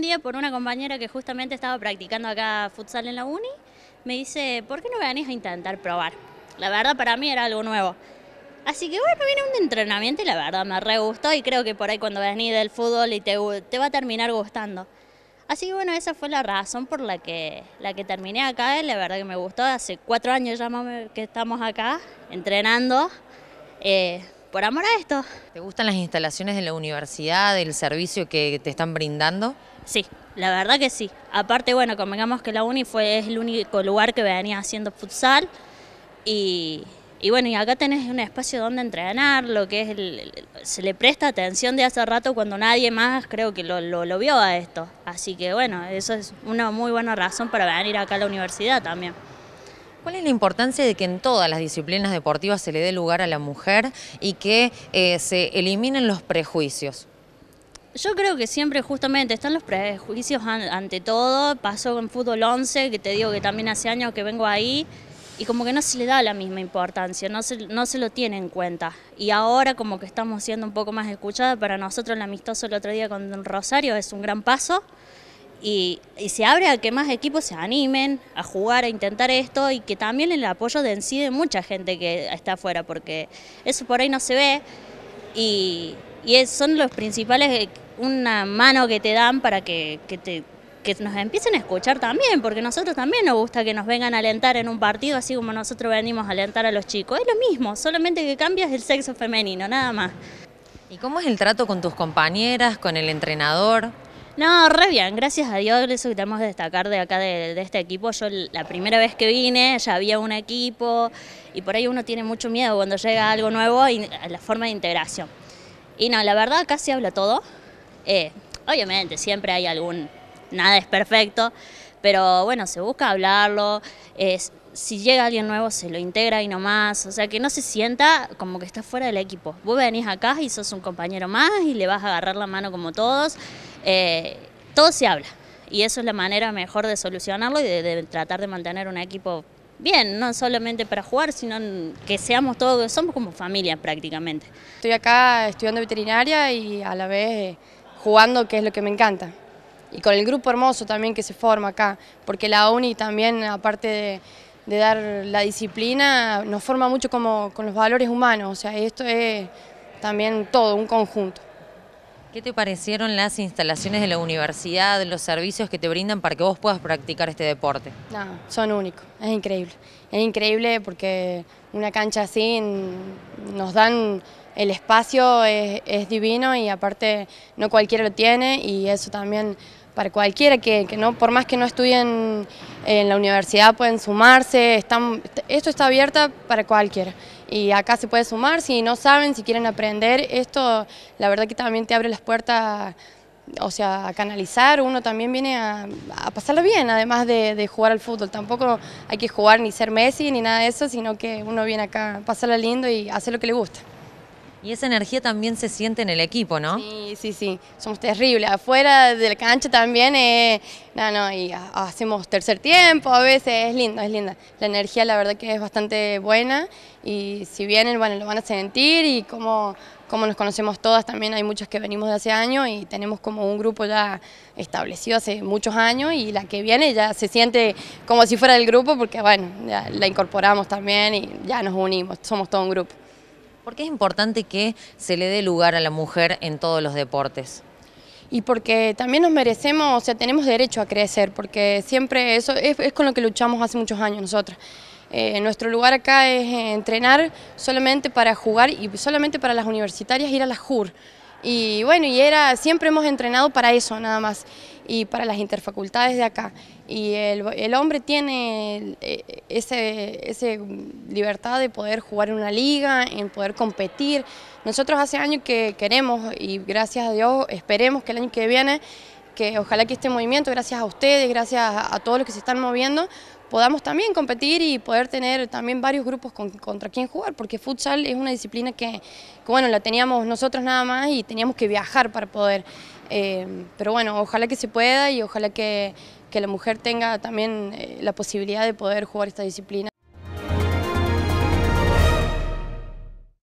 día por una compañera que justamente estaba practicando acá futsal en la uni, me dice, ¿por qué no venís a intentar probar? La verdad para mí era algo nuevo. Así que bueno, viene un entrenamiento y la verdad me re gustó y creo que por ahí cuando venís del fútbol y te, te va a terminar gustando. Así que bueno, esa fue la razón por la que, la que terminé acá, la verdad que me gustó, hace cuatro años ya que estamos acá entrenando. Eh, por amor a esto. ¿Te gustan las instalaciones de la universidad, el servicio que te están brindando? Sí, la verdad que sí. Aparte, bueno, convengamos que la uni fue el único lugar que venía haciendo futsal y, bueno, y acá tenés un espacio donde entrenar, lo que es se le presta atención de hace rato cuando nadie más creo que lo, lo vio a esto. Así que bueno, eso es una muy buena razón para venir acá a la universidad también. ¿Cuál es la importancia de que en todas las disciplinas deportivas se le dé lugar a la mujer y que eh, se eliminen los prejuicios? Yo creo que siempre justamente están los prejuicios ante todo. Pasó con Fútbol 11, que te digo que también hace años que vengo ahí, y como que no se le da la misma importancia, no se, no se lo tiene en cuenta. Y ahora como que estamos siendo un poco más escuchadas, para nosotros el amistoso el otro día con Rosario es un gran paso y, se abre a que más equipos se animen a jugar, a intentar esto y que también el apoyo de en de mucha gente que está afuera, porque eso por ahí no se ve y, son los principales, eh, una mano que te dan para que, nos empiecen a escuchar también, porque nosotros también nos gusta que nos vengan a alentar en un partido, así como nosotros venimos a alentar a los chicos. Es lo mismo, solamente que cambias el sexo femenino, nada más. ¿Y cómo es el trato con tus compañeras, con el entrenador? No, re bien, gracias a Dios, eso que tenemos que destacar de acá de, este equipo. Yo la primera vez que vine ya había un equipo y por ahí uno tiene mucho miedo cuando llega algo nuevo y la forma de integración. Y no, la verdad casi habla todo. Eh, obviamente, siempre hay algún, nada es perfecto, pero bueno, se busca hablarlo. si llega alguien nuevo se lo integra y no más, o sea que no se sienta como que está fuera del equipo. Vos venís acá y sos un compañero más y le vas a agarrar la mano como todos. Eh, todo se habla y eso es la manera mejor de solucionarlo y de, tratar de mantener un equipo bien, no solamente para jugar, sino que seamos todos, somos como familia prácticamente. Estoy acá estudiando veterinaria y a la vez eh, jugando, que es lo que me encanta. Y con el grupo hermoso también que se forma acá, porque la UNI también, aparte de, de dar la disciplina, nos forma mucho como, con los valores humanos, o sea, esto es también todo, un conjunto. ¿Qué te parecieron las instalaciones de la universidad, los servicios que te brindan para que vos puedas practicar este deporte? No, son únicos, es increíble. Es increíble porque una cancha así nos dan el espacio, es, divino y aparte no cualquiera lo tiene y eso también para cualquiera que, no, por más que no estudien en la universidad pueden sumarse, están, esto está abierto para cualquiera y acá se puede sumar, si no saben, si quieren aprender, esto la verdad que también te abre las puertas, o sea, a canalizar, uno también viene a, pasarlo bien, además de, jugar al fútbol, tampoco hay que jugar ni ser Messi ni nada de eso, sino que uno viene acá a pasarlo lindo y hacer lo que le gusta. Y esa energía también se siente en el equipo, ¿no? Sí, sí, sí. Somos terribles. Afuera del cancha también, eh, no, no, y hacemos tercer tiempo a veces. Es lindo, es linda. La energía la verdad que es bastante buena y si vienen, bueno, lo van a sentir y como, como nos conocemos todas también hay muchas que venimos de hace años y tenemos como un grupo ya establecido hace muchos años y la que viene ya se siente como si fuera del grupo porque, bueno, ya la incorporamos también y ya nos unimos, somos todo un grupo. ¿Por qué es importante que se le dé lugar a la mujer en todos los deportes? y porque también nos merecemos, o sea, tenemos derecho a crecer, porque siempre eso es, con lo que luchamos hace muchos años nosotras. Eh, nuestro lugar acá es entrenar solamente para jugar y solamente para las universitarias ir a la JUR. Y bueno, y era, siempre hemos entrenado para eso nada más, y para las interfacultades de acá. Y el, hombre tiene eh, esa ese libertad de poder jugar en una liga, en poder competir. Nosotros hace años que queremos, y gracias a Dios esperemos que el año que viene, que ojalá que este movimiento, gracias a ustedes, gracias a todos los que se están moviendo, podamos también competir y poder tener también varios grupos contra quien jugar, porque futsal es una disciplina que, bueno, la teníamos nosotros nada más y teníamos que viajar para poder. Eh, pero bueno, ojalá que se pueda y ojalá que, la mujer tenga también eh, la posibilidad de poder jugar esta disciplina.